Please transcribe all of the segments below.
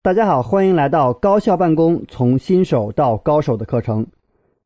大家好，欢迎来到高效办公从新手到高手的课程。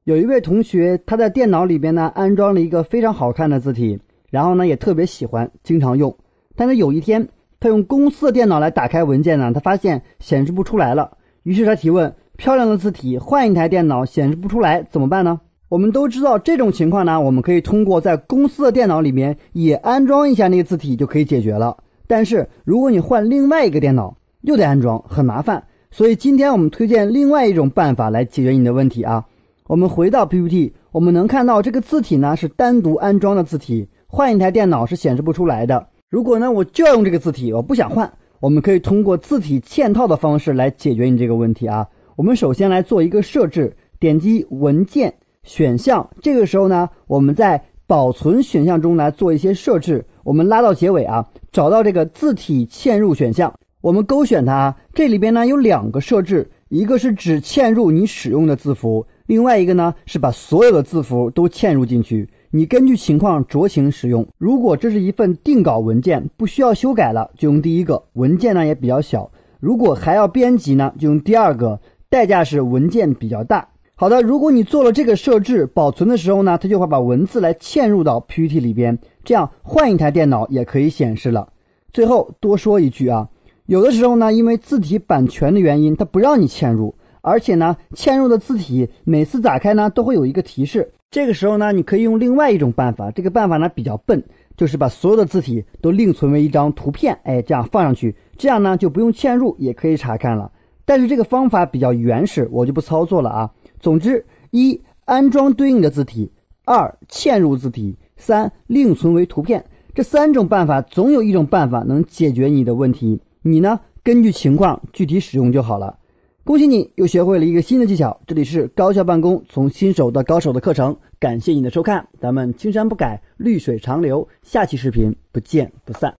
有一位同学，他在电脑里边呢安装了一个非常好看的字体，然后呢也特别喜欢，经常用。但是有一天，他用公司的电脑来打开文件呢，他发现显示不出来了。于是他提问：漂亮的字体换一台电脑显示不出来怎么办呢？我们都知道这种情况呢，我们可以通过在公司的电脑里面也安装一下那个字体就可以解决了。但是如果你换另外一个电脑，又得安装，很麻烦。所以今天我们推荐另外一种办法来解决你的问题啊。我们回到 PPT，我们能看到这个字体呢是单独安装的字体，换一台电脑是显示不出来的。如果呢我就要用这个字体，我不想换，我们可以通过字体嵌套的方式来解决你这个问题啊。我们首先来做一个设置，点击文件选项，这个时候呢我们在保存选项中来做一些设置，我们拉到结尾啊，找到这个字体嵌入选项。我们勾选它，这里边呢有两个设置，一个是只嵌入你使用的字符，另外一个呢是把所有的字符都嵌入进去。你根据情况酌情使用。如果这是一份定稿文件，不需要修改了，就用第一个。文件呢也比较小。如果还要编辑呢，就用第二个，代价是文件比较大。好的，如果你做了这个设置，保存的时候呢，它就会把文字来嵌入到 PPT 里边，这样换一台电脑也可以显示了。最后多说一句啊。有的时候呢，因为字体版权的原因，它不让你嵌入，而且呢，嵌入的字体每次打开呢都会有一个提示。这个时候呢，你可以用另外一种办法，这个办法呢比较笨，就是把所有的字体都另存为一张图片，哎，这样放上去，这样呢就不用嵌入也可以查看了。但是这个方法比较原始，我就不操作了啊。总之，一安装对应的字体，二嵌入字体，三另存为图片，这三种办法总有一种办法能解决你的问题。你呢？根据情况具体使用就好了。恭喜你又学会了一个新的技巧。这里是高效办公从新手到高手的课程。感谢你的收看，咱们青山不改，绿水长流，下期视频不见不散。